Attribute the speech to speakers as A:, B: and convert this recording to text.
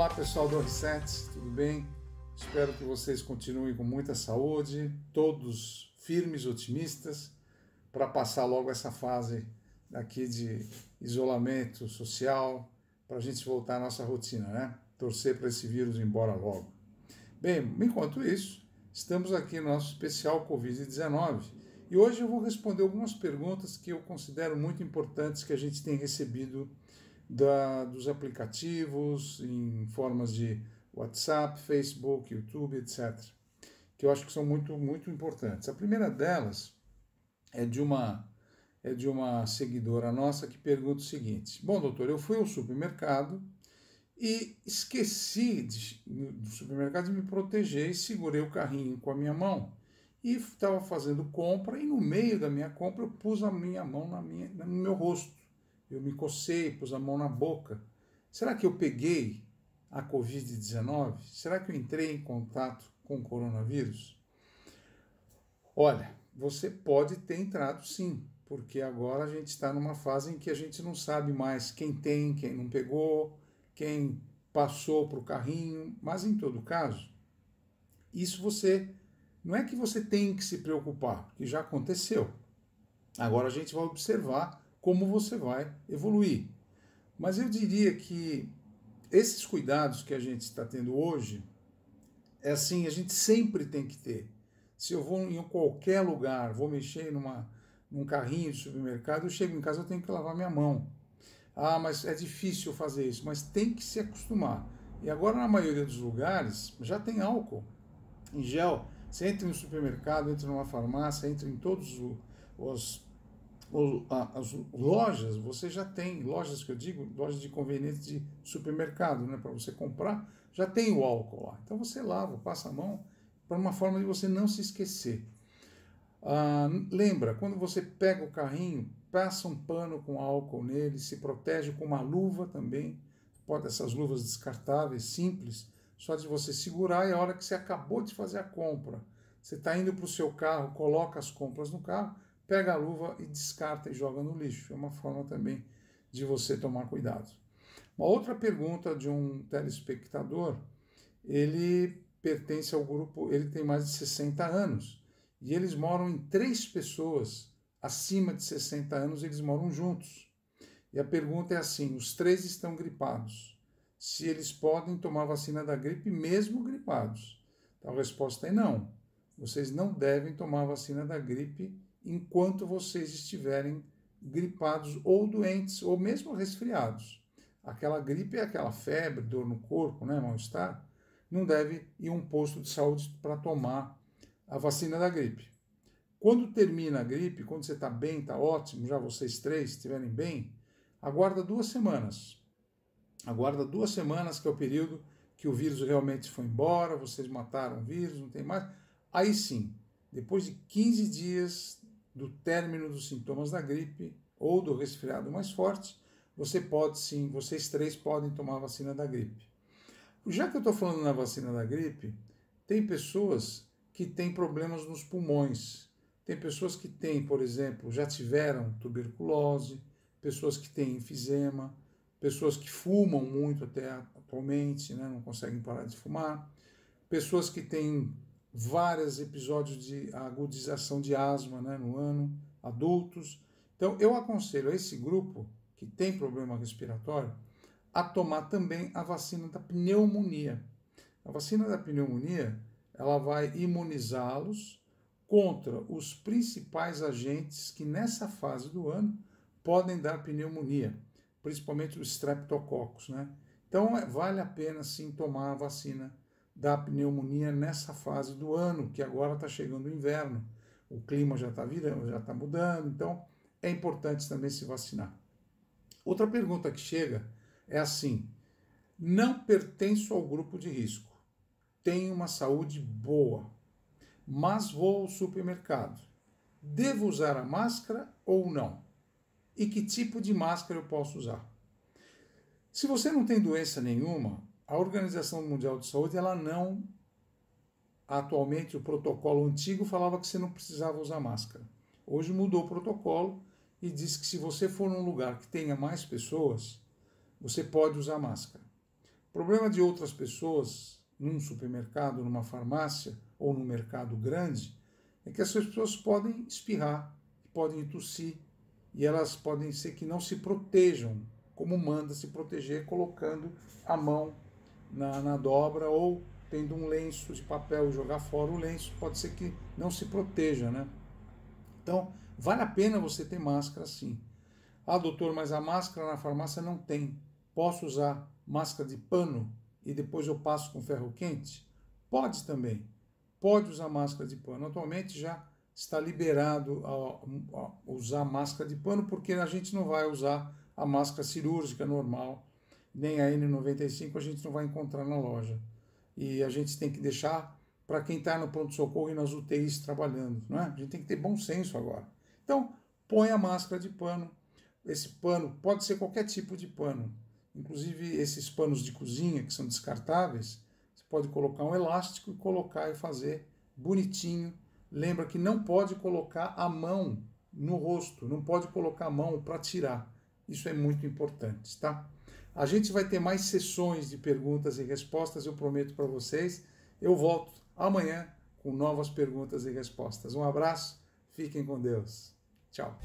A: Olá pessoal do Reset, tudo bem? Espero que vocês continuem com muita saúde, todos firmes, otimistas, para passar logo essa fase aqui de isolamento social, para a gente voltar à nossa rotina, né? Torcer para esse vírus ir embora logo. Bem, enquanto isso, estamos aqui no nosso especial Covid-19 e hoje eu vou responder algumas perguntas que eu considero muito importantes que a gente tem recebido da, dos aplicativos em formas de WhatsApp, Facebook, YouTube, etc. Que eu acho que são muito, muito importantes. A primeira delas é de uma é de uma seguidora nossa que pergunta o seguinte: Bom, doutor, eu fui ao supermercado e esqueci de, do supermercado de me proteger e segurei o carrinho com a minha mão e estava fazendo compra e no meio da minha compra eu pus a minha mão na minha, no meu rosto eu me cocei, pus a mão na boca. Será que eu peguei a Covid-19? Será que eu entrei em contato com o coronavírus? Olha, você pode ter entrado sim, porque agora a gente está numa fase em que a gente não sabe mais quem tem, quem não pegou, quem passou para o carrinho, mas em todo caso, isso você. Não é que você tem que se preocupar, que já aconteceu. Agora a gente vai observar como você vai evoluir. Mas eu diria que esses cuidados que a gente está tendo hoje, é assim, a gente sempre tem que ter. Se eu vou em qualquer lugar, vou mexer numa, num carrinho de supermercado, eu chego em casa, eu tenho que lavar minha mão. Ah, mas é difícil fazer isso, mas tem que se acostumar. E agora, na maioria dos lugares, já tem álcool em gel. Você entra no supermercado, entra numa farmácia, entra em todos os as lojas, você já tem, lojas que eu digo, lojas de conveniência de supermercado, né, para você comprar, já tem o álcool lá. Então você lava, passa a mão, para uma forma de você não se esquecer. Ah, lembra, quando você pega o carrinho, passa um pano com álcool nele, se protege com uma luva também, pode essas luvas descartáveis, simples, só de você segurar e a hora que você acabou de fazer a compra, você está indo para o seu carro, coloca as compras no carro, pega a luva e descarta e joga no lixo. É uma forma também de você tomar cuidado. Uma outra pergunta de um telespectador, ele pertence ao grupo, ele tem mais de 60 anos e eles moram em três pessoas acima de 60 anos, eles moram juntos. E a pergunta é assim: os três estão gripados. Se eles podem tomar vacina da gripe mesmo gripados? Então, a resposta é não. Vocês não devem tomar vacina da gripe enquanto vocês estiverem gripados ou doentes, ou mesmo resfriados. Aquela gripe é aquela febre, dor no corpo, né, mal-estar. Não deve ir a um posto de saúde para tomar a vacina da gripe. Quando termina a gripe, quando você está bem, está ótimo, já vocês três estiverem bem, aguarda duas semanas. Aguarda duas semanas, que é o período que o vírus realmente foi embora, vocês mataram o vírus, não tem mais. Aí sim, depois de 15 dias, do término dos sintomas da gripe ou do resfriado mais forte, você pode sim, vocês três podem tomar a vacina da gripe. Já que eu estou falando na vacina da gripe, tem pessoas que têm problemas nos pulmões. Tem pessoas que têm, por exemplo, já tiveram tuberculose, pessoas que têm enfisema, pessoas que fumam muito até atualmente, né, não conseguem parar de fumar, pessoas que têm vários episódios de agudização de asma né, no ano, adultos. Então, eu aconselho a esse grupo que tem problema respiratório a tomar também a vacina da pneumonia. A vacina da pneumonia ela vai imunizá-los contra os principais agentes que nessa fase do ano podem dar pneumonia, principalmente os streptococcus, né? Então é, vale a pena sim tomar a vacina da pneumonia nessa fase do ano, que agora está chegando o inverno, o clima já está virando, já está mudando, então é importante também se vacinar. Outra pergunta que chega é assim: não pertenço ao grupo de risco, tenho uma saúde boa, mas vou ao supermercado. Devo usar a máscara ou não? E que tipo de máscara eu posso usar? Se você não tem doença nenhuma, a Organização Mundial de Saúde ela não atualmente o protocolo antigo falava que você não precisava usar máscara. Hoje mudou o protocolo e diz que se você for num lugar que tenha mais pessoas, você pode usar máscara. O problema de outras pessoas num supermercado, numa farmácia ou num mercado grande é que essas pessoas podem espirrar, podem tossir e elas podem ser que não se protejam como manda se proteger colocando a mão na, na dobra ou tendo um lenço de papel e jogar fora o lenço, pode ser que não se proteja, né? Então, vale a pena você ter máscara sim. Ah, doutor, mas a máscara na farmácia não tem. Posso usar máscara de pano e depois eu passo com ferro quente? Pode também. Pode usar máscara de pano. Atualmente já está liberado a, a usar máscara de pano porque a gente não vai usar a máscara cirúrgica normal nem a N95 a gente não vai encontrar na loja. E a gente tem que deixar para quem está no pronto-socorro e nas UTIs trabalhando. Não é? A gente tem que ter bom senso agora. Então, põe a máscara de pano. Esse pano pode ser qualquer tipo de pano. Inclusive, esses panos de cozinha que são descartáveis, você pode colocar um elástico e colocar e fazer bonitinho. Lembra que não pode colocar a mão no rosto, não pode colocar a mão para tirar. Isso é muito importante, tá? A gente vai ter mais sessões de perguntas e respostas, eu prometo para vocês. Eu volto amanhã com novas perguntas e respostas. Um abraço, fiquem com Deus. Tchau.